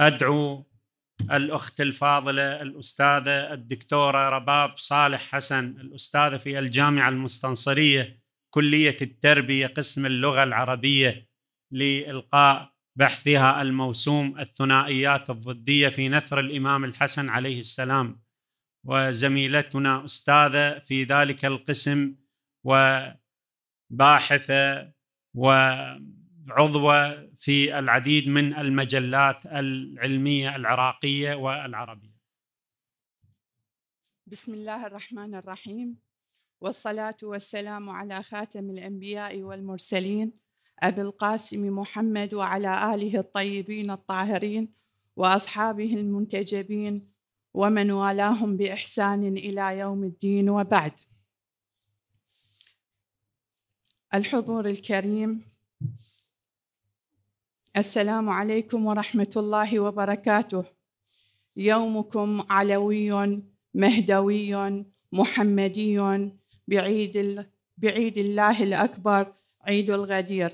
ادعو الاخت الفاضله الاستاذه الدكتوره رباب صالح حسن الاستاذه في الجامعه المستنصريه كليه التربيه قسم اللغه العربيه لالقاء بحثها الموسوم الثنائيات الضديه في نثر الامام الحسن عليه السلام وزميلتنا استاذه في ذلك القسم وباحثه و عضوة في العديد من المجلات العلمية العراقية والعربية بسم الله الرحمن الرحيم والصلاة والسلام على خاتم الأنبياء والمرسلين أبي القاسم محمد وعلى آله الطيبين الطاهرين وأصحابه المنتجبين ومن والاهم بإحسان إلى يوم الدين وبعد الحضور الكريم السلام عليكم ورحمة الله وبركاته يومكم علوي مهدوي محمدي بعيد بعيد الله الأكبر عيد الغدير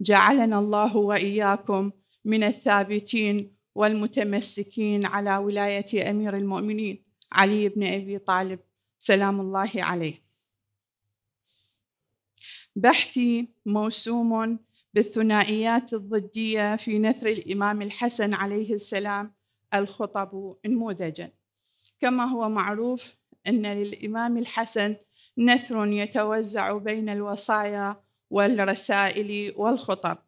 جعلنا الله وإياكم من الثابتين والمتمسكين على ولاية أمير المؤمنين علي بن أبي طالب سلام الله عليه بحثي موسوم بالثنائيات الضدية في نثر الإمام الحسن عليه السلام الخطب نموذجا كما هو معروف أن للإمام الحسن نثر يتوزع بين الوصايا والرسائل والخطب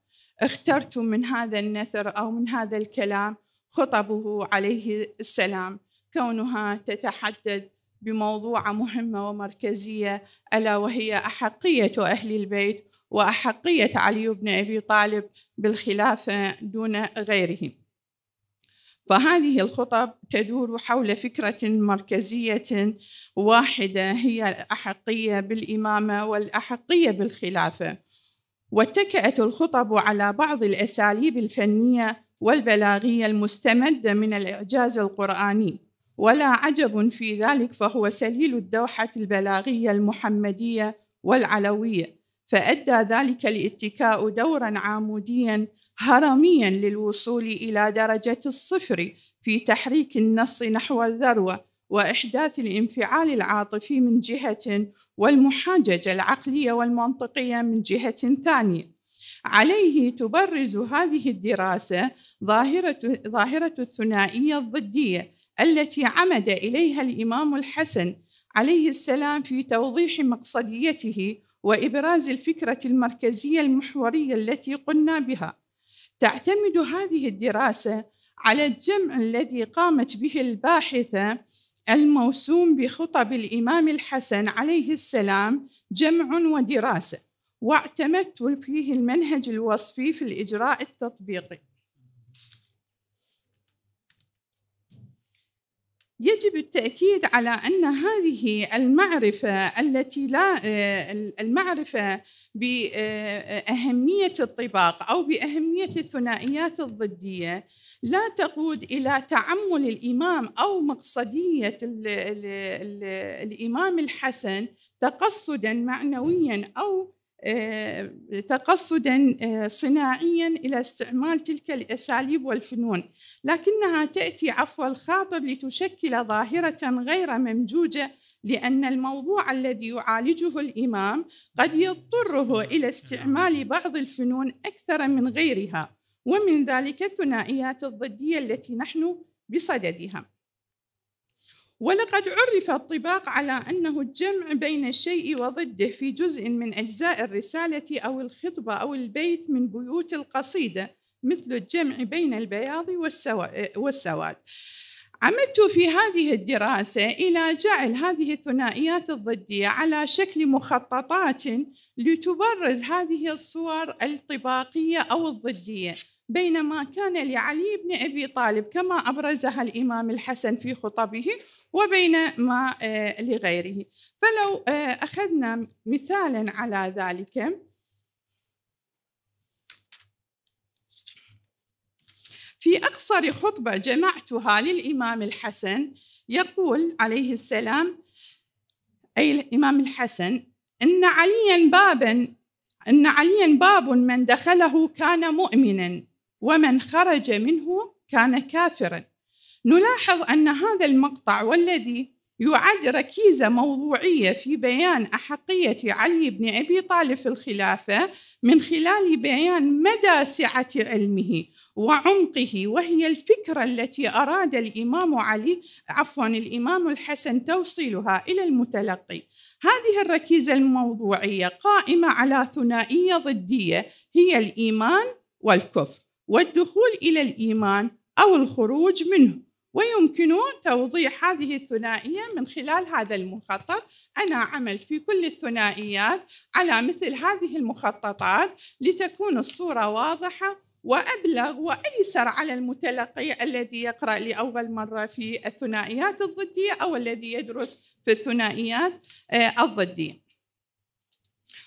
اخترت من هذا النثر أو من هذا الكلام خطبه عليه السلام كونها تتحدث بموضوعة مهمة ومركزية ألا وهي أحقية أهل البيت وأحقية علي بن أبي طالب بالخلافة دون غيره فهذه الخطب تدور حول فكرة مركزية واحدة هي الأحقية بالإمامة والأحقية بالخلافة واتكأت الخطب على بعض الأساليب الفنية والبلاغية المستمدة من الإعجاز القرآني ولا عجب في ذلك فهو سليل الدوحة البلاغية المحمدية والعلوية فأدى ذلك الاتكاء دورا عاموديا هرميا للوصول إلى درجة الصفر في تحريك النص نحو الذروة وإحداث الانفعال العاطفي من جهة والمحاججة العقلية والمنطقية من جهة ثانية عليه تبرز هذه الدراسة ظاهرة, ظاهرة الثنائية الضدية التي عمد إليها الإمام الحسن عليه السلام في توضيح مقصديته وإبراز الفكرة المركزية المحورية التي قلنا بها تعتمد هذه الدراسة على الجمع الذي قامت به الباحثة الموسوم بخطب الإمام الحسن عليه السلام جمع ودراسة واعتمدت فيه المنهج الوصفي في الإجراء التطبيقي يجب التأكيد على أن هذه المعرفة التي لا المعرفة بأهمية الطباق أو بأهمية الثنائيات الضدية لا تقود إلى تعمل الإمام أو مقصدية الـ الـ الـ الإمام الحسن تقصدا معنويا أو آه، تقصدا آه، صناعيا الى استعمال تلك الاساليب والفنون، لكنها تاتي عفو الخاطر لتشكل ظاهره غير ممجوجه لأن الموضوع الذي يعالجه الإمام قد يضطره إلى استعمال بعض الفنون أكثر من غيرها ومن ذلك الثنائيات الضدية التي نحن بصددها ولقد عرف الطباق على أنه الجمع بين الشيء وضده في جزء من أجزاء الرسالة أو الخطبة أو البيت من بيوت القصيدة مثل الجمع بين البياض والسواد عمدت في هذه الدراسة إلى جعل هذه الثنائيات الضدية على شكل مخططات لتبرز هذه الصور الطباقية أو الضدية بينما كان لعلي بن ابي طالب كما ابرزها الامام الحسن في خطبه وبين ما آه، لغيره فلو آه، اخذنا مثالا على ذلك في اقصر خطبه جمعتها للامام الحسن يقول عليه السلام اي الامام الحسن ان عليا بابا ان عليا باب من دخله كان مؤمنا ومن خرج منه كان كافرا نلاحظ ان هذا المقطع والذي يعد ركيزه موضوعيه في بيان احقيه علي بن ابي طالب في الخلافه من خلال بيان مدى سعه علمه وعمقه وهي الفكره التي اراد الامام علي عفوا الامام الحسن توصيلها الى المتلقي هذه الركيزه الموضوعيه قائمه على ثنائيه ضديه هي الايمان والكفر والدخول إلى الإيمان أو الخروج منه ويمكن توضيح هذه الثنائية من خلال هذا المخطط أنا عملت في كل الثنائيات على مثل هذه المخططات لتكون الصورة واضحة وأبلغ وأيسر على المتلقي الذي يقرأ لأول مرة في الثنائيات الضدية أو الذي يدرس في الثنائيات آه، الضدية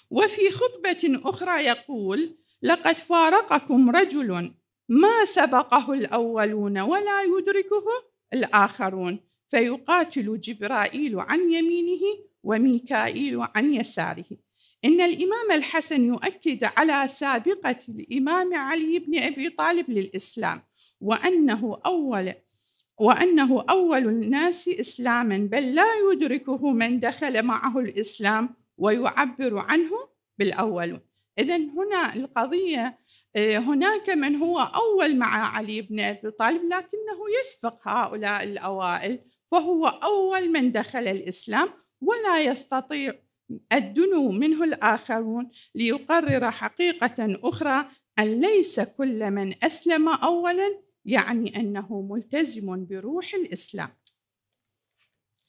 وفي خطبة أخرى يقول لقد فارقكم رجل ما سبقه الاولون ولا يدركه الاخرون فيقاتل جبرائيل عن يمينه وميكائيل عن يساره ان الامام الحسن يؤكد على سابقه الامام علي بن ابي طالب للاسلام وانه اول وانه اول الناس اسلاما بل لا يدركه من دخل معه الاسلام ويعبر عنه بالاولون إذا هنا القضية آه، هناك من هو أول مع علي بن أبي طالب لكنه يسبق هؤلاء الأوائل فهو أول من دخل الإسلام ولا يستطيع الدنو منه الآخرون ليقرر حقيقة أخرى أن ليس كل من أسلم أولا يعني أنه ملتزم بروح الإسلام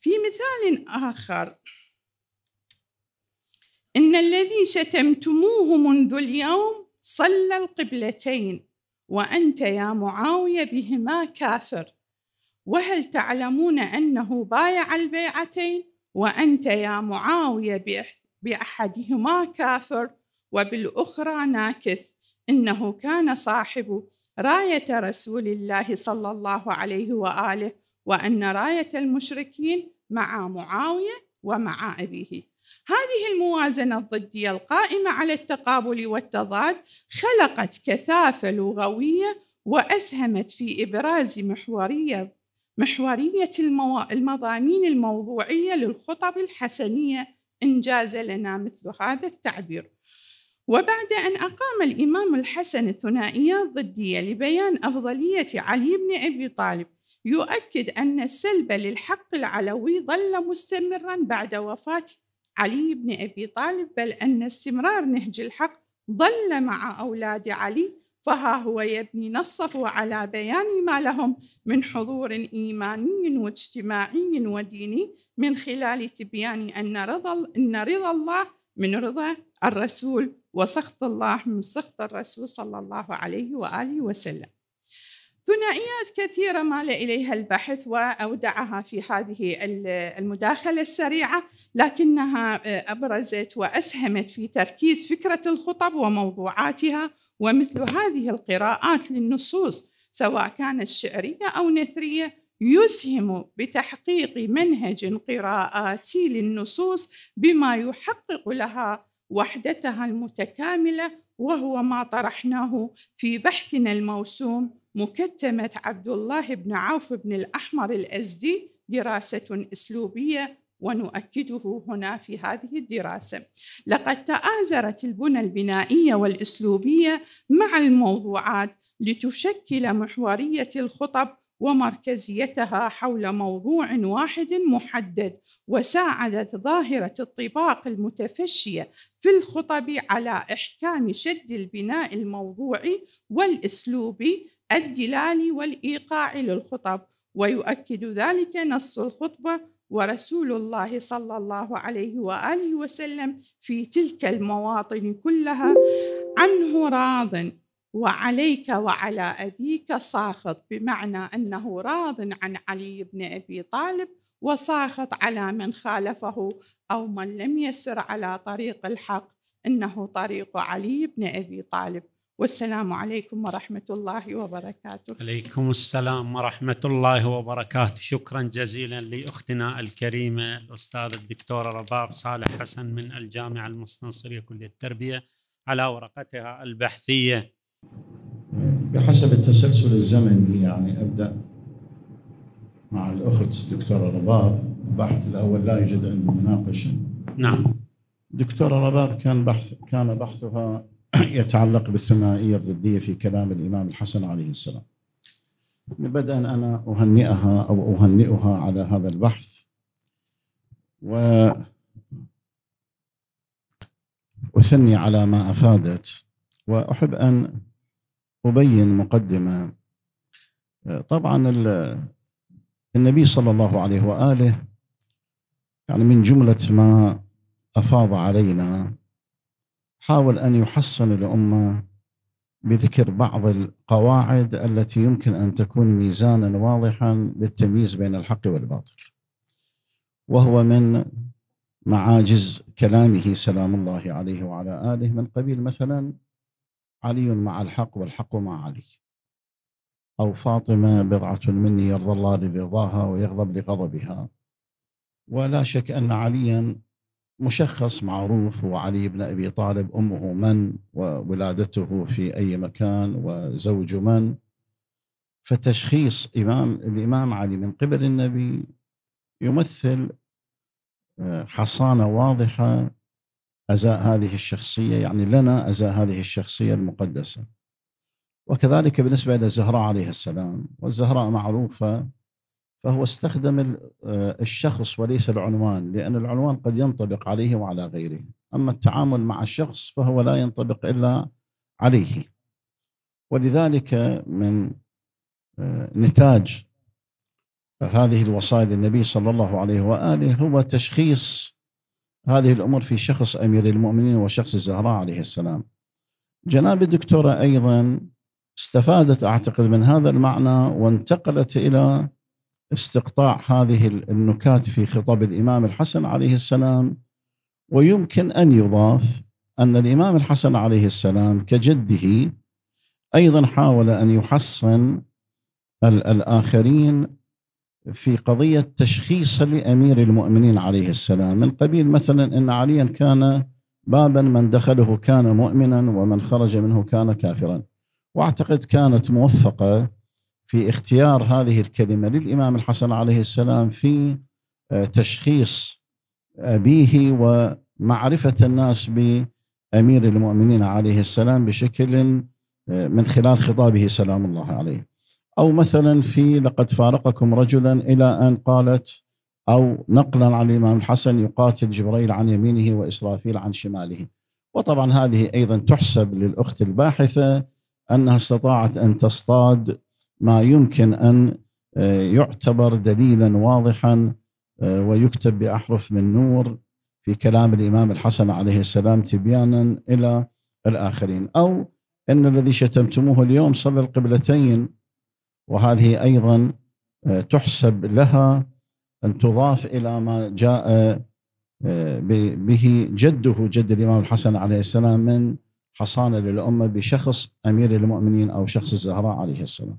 في مثال آخر إن الذي شتمتموه منذ اليوم صلى القبلتين وأنت يا معاوية بهما كافر وهل تعلمون أنه بايع البيعتين وأنت يا معاوية بأحدهما كافر وبالأخرى ناكث إنه كان صاحب راية رسول الله صلى الله عليه وآله وأن راية المشركين مع معاوية ومع أبيه هذه الموازنة الضدية القائمة على التقابل والتضاد خلقت كثافة لغوية وأسهمت في إبراز محورية محورية المو... المضامين الموضوعية للخطب الحسنية إنجاز لنا مثل هذا التعبير وبعد أن أقام الإمام الحسن الثنائيات الضدية لبيان أفضلية علي بن أبي طالب يؤكد أن السلب للحق العلوي ظل مستمرا بعد وفاة علي بن أبي طالب بل أن استمرار نهج الحق ظل مع أولاد علي فها هو يبني نصه على بيان ما لهم من حضور إيماني واجتماعي وديني من خلال تبيان أن رضا, أن رضا الله من رضا الرسول وسخط الله من سخط الرسول صلى الله عليه وآله وسلم ثنائيات كثيرة مال إليها البحث وأودعها في هذه المداخلة السريعة لكنها آه، أبرزت وأسهمت في تركيز فكرة الخطب وموضوعاتها ومثل هذه القراءات للنصوص سواء كانت شعرية أو نثرية يسهم بتحقيق منهج قراءاتي للنصوص بما يحقق لها وحدتها المتكاملة وهو ما طرحناه في بحثنا الموسوم مكتمة عبد الله بن عوف بن الأحمر الأزدي دراسة أسلوبية ونؤكده هنا في هذه الدراسة لقد تآزرت البنى البنائية والإسلوبية مع الموضوعات لتشكل محورية الخطب ومركزيتها حول موضوع واحد محدد وساعدت ظاهرة الطباق المتفشية في الخطب على إحكام شد البناء الموضوعي والإسلوبي الدلالي والإيقاعي للخطب ويؤكد ذلك نص الخطبة ورسول الله صلى الله عليه واله وسلم في تلك المواطن كلها عنه راض وعليك وعلى ابيك ساخط بمعنى انه راض عن علي بن ابي طالب وساخط على من خالفه او من لم يسر على طريق الحق انه طريق علي بن ابي طالب والسلام عليكم ورحمة الله وبركاته عليكم السلام ورحمة الله وبركاته شكرا جزيلا لأختنا الكريمة الأستاذة الدكتورة رباب صالح حسن من الجامعة المستنصرية كلية التربية على ورقتها البحثية بحسب التسلسل الزمني يعني أبدأ مع الأخت الدكتورة رباب البحث الأول لا يوجد عنده مناقشة نعم دكتورة رباب كان بحث كان بحثها يتعلق بالثنائية الضدية في كلام الإمام الحسن عليه السلام أن أنا أهنئها أو أهنئها على هذا البحث و أثني على ما أفادت وأحب أن أبين مقدمة طبعا النبي صلى الله عليه وآله يعني من جملة ما أفاض علينا حاول أن يحصن الأمة بذكر بعض القواعد التي يمكن أن تكون ميزانا واضحا للتمييز بين الحق والباطل وهو من معاجز كلامه سلام الله عليه وعلى آله من قبيل مثلا علي مع الحق والحق مع علي أو فاطمة بضعة مني يرضى الله لرضاها ويغضب لغضبها ولا شك أن عليا مشخص معروف هو علي بن ابي طالب امه من وولادته في اي مكان وزوج من فتشخيص امام الامام علي من قبل النبي يمثل آه، حصانه واضحه ازاء هذه الشخصيه يعني لنا ازاء هذه الشخصيه المقدسه وكذلك بالنسبه الى الزهراء عليه السلام والزهراء معروفه فهو استخدم آه، الشخص وليس العنوان لأن العنوان قد ينطبق عليه وعلى غيره أما التعامل مع الشخص فهو لا ينطبق إلا عليه ولذلك من آه، نتاج هذه الوصايا للنبي صلى الله عليه وآله هو تشخيص هذه الأمور في شخص أمير المؤمنين وشخص الزهراء عليه السلام جناب الدكتورة أيضا استفادت أعتقد من هذا المعنى وانتقلت إلى استقطاع هذه النكات في خطاب الامام الحسن عليه السلام ويمكن ان يضاف ان الامام الحسن عليه السلام كجده ايضا حاول ان يحصن الاخرين في قضيه تشخيص لامير المؤمنين عليه السلام من قبيل مثلا ان عليا كان بابا من دخله كان مؤمنا ومن خرج منه كان كافرا واعتقد كانت موفقه في اختيار هذه الكلمه للامام الحسن عليه السلام في آه، تشخيص ابيه ومعرفه الناس بامير المؤمنين عليه السلام بشكل آه، من خلال خطابه سلام الله عليه او مثلا في لقد فارقكم رجلا الى ان قالت او نقلا عن الامام الحسن يقاتل جبريل عن يمينه واسرافيل عن شماله وطبعا هذه ايضا تحسب للاخت الباحثه انها استطاعت ان تصطاد ما يمكن ان آه، يعتبر دليلا واضحا آه، ويكتب باحرف من نور في كلام الامام الحسن عليه السلام تبيانا الى الاخرين او ان الذي شتمتموه اليوم صلى القبلتين وهذه ايضا آه، تحسب لها ان تضاف الى ما جاء به جده جد الامام الحسن عليه السلام من حصانه للامه بشخص امير المؤمنين او شخص الزهراء عليه السلام.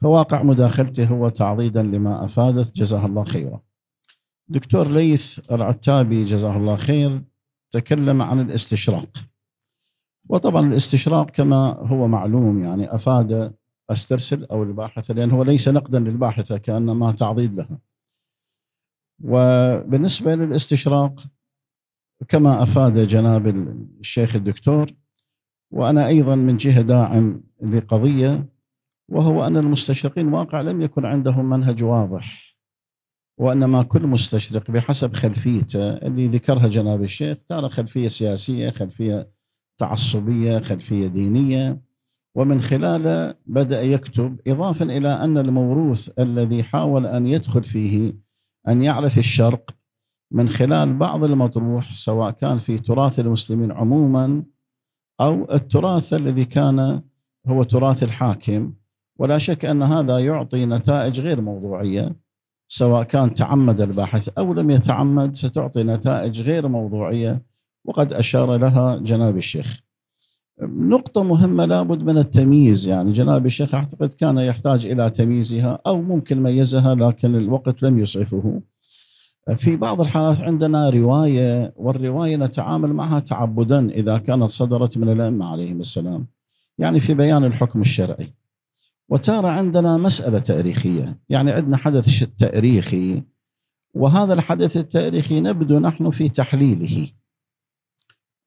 فواقع مداخلتي هو تعضيدا لما افادت جزاه الله خيرا. دكتور ليث العتابي جزاه الله خير تكلم عن الاستشراق. وطبعا الاستشراق كما هو معلوم يعني افاد استرسل او الباحثه لان هو ليس نقدا للباحثه كانما تعضيد لها. وبالنسبه للاستشراق كما افاد جناب الشيخ الدكتور وانا ايضا من جهه داعم لقضيه وهو أن المستشرقين واقع لم يكن عندهم منهج واضح وإنما كل مستشرق بحسب خلفيته اللي ذكرها جناب الشيخ ترى خلفية سياسية خلفية تعصبية خلفية دينية ومن خلاله بدأ يكتب إضافا إلى أن الموروث الذي حاول أن يدخل فيه أن يعرف الشرق من خلال بعض المطروح سواء كان في تراث المسلمين عموما أو التراث الذي كان هو تراث الحاكم ولا شك ان هذا يعطي نتائج غير موضوعيه سواء كان تعمد الباحث او لم يتعمد ستعطي نتائج غير موضوعيه وقد اشار لها جناب الشيخ. نقطة مهمة لابد من التمييز يعني جناب الشيخ اعتقد كان يحتاج الى تمييزها او ممكن ميزها لكن الوقت لم يسعفه. في بعض الحالات عندنا روايه والروايه نتعامل معها تعبدا اذا كانت صدرت من الائمه عليهم السلام. يعني في بيان الحكم الشرعي. وتارة عندنا مسألة تاريخية يعني عندنا حدث تاريخي وهذا الحدث التاريخي نبدو نحن في تحليله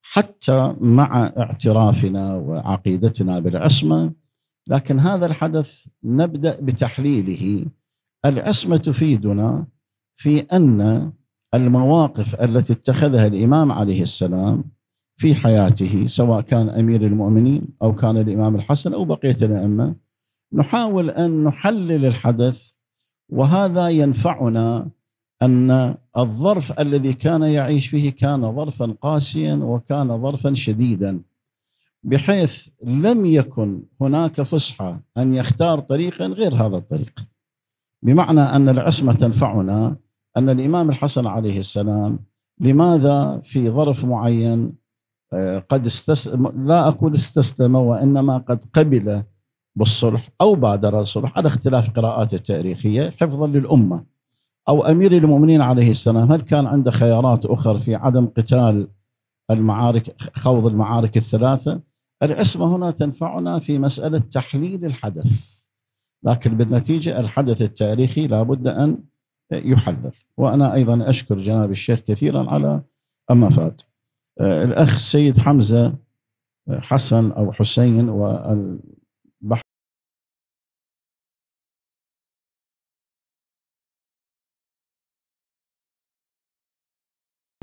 حتى مع اعترافنا وعقيدتنا بالعصمة لكن هذا الحدث نبدأ بتحليله العصمة تفيدنا في أن المواقف التي اتخذها الإمام عليه السلام في حياته سواء كان أمير المؤمنين أو كان الإمام الحسن أو بقية الأئمة نحاول ان نحلل الحدث وهذا ينفعنا ان الظرف الذي كان يعيش فيه كان ظرفا قاسيا وكان ظرفا شديدا بحيث لم يكن هناك فسحه ان يختار طريقا غير هذا الطريق بمعنى ان العصمه تنفعنا ان الامام الحسن عليه السلام لماذا في ظرف معين آه، قد استس... لا اقول استسلم وانما قد قبل بالصلح أو بادر الصلح على اختلاف قراءاته التاريخية حفظا للأمة أو أمير المؤمنين عليه السلام هل كان عنده خيارات أخرى في عدم قتال المعارك خوض المعارك الثلاثة الاسمه هنا تنفعنا في مسألة تحليل الحدث لكن بالنتيجة الحدث التاريخي لابد أن يحلل وأنا أيضا أشكر جناب الشيخ كثيرا على أما فات آه، الأخ سيد حمزة آه، حسن أو حسين وال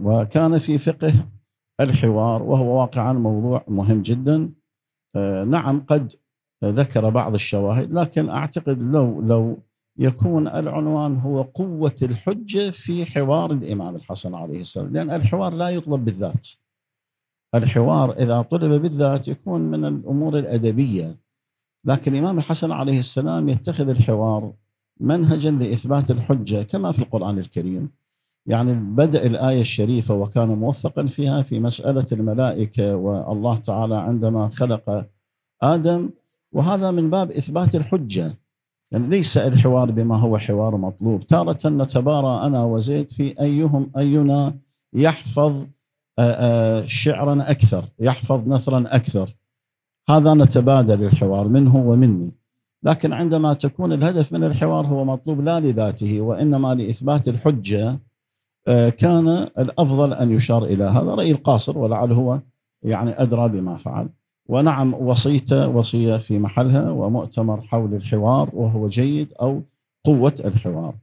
وكان في فقه الحوار وهو واقعا موضوع مهم جدا آه، نعم قد ذكر بعض الشواهد لكن اعتقد لو لو يكون العنوان هو قوة الحجة في حوار الإمام الحسن عليه السلام لأن الحوار لا يطلب بالذات الحوار إذا طلب بالذات يكون من الأمور الأدبية لكن الإمام الحسن عليه السلام يتخذ الحوار منهجا لإثبات الحجة كما في القرآن الكريم يعني بدء الآية الشريفة وكان موفقا فيها في مسألة الملائكة والله تعالى عندما خلق آدم وهذا من باب إثبات الحجة يعني ليس الحوار بما هو حوار مطلوب تارة نتبارى أنا وزيد في أيهم أينا يحفظ آه، آه، شعرا أكثر يحفظ نثرا أكثر هذا نتبادل الحوار منه ومني لكن عندما تكون الهدف من الحوار هو مطلوب لا لذاته وإنما لإثبات الحجة آه، كان الافضل ان يشار الى هذا راي القاصر ولعل هو يعني ادرى بما فعل ونعم وصيته وصيه في محلها ومؤتمر حول الحوار وهو جيد او قوه الحوار.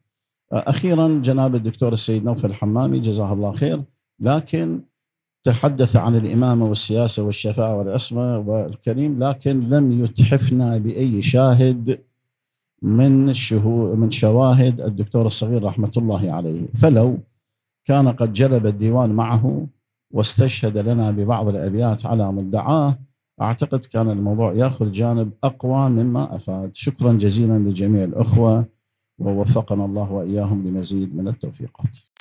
آه، اخيرا جناب الدكتور السيد نوفل الحمامي جزاه الله خير لكن تحدث عن الامامه والسياسه والشفاعه والعصمه والكريم لكن لم يتحفنا باي شاهد من من شواهد الدكتور الصغير رحمه الله عليه فلو كان قد جلب الديوان معه واستشهد لنا ببعض الأبيات على مدعاه أعتقد كان الموضوع يأخذ جانب أقوى مما أفاد شكرا جزيلا لجميع الأخوة ووفقنا الله وإياهم لمزيد من التوفيقات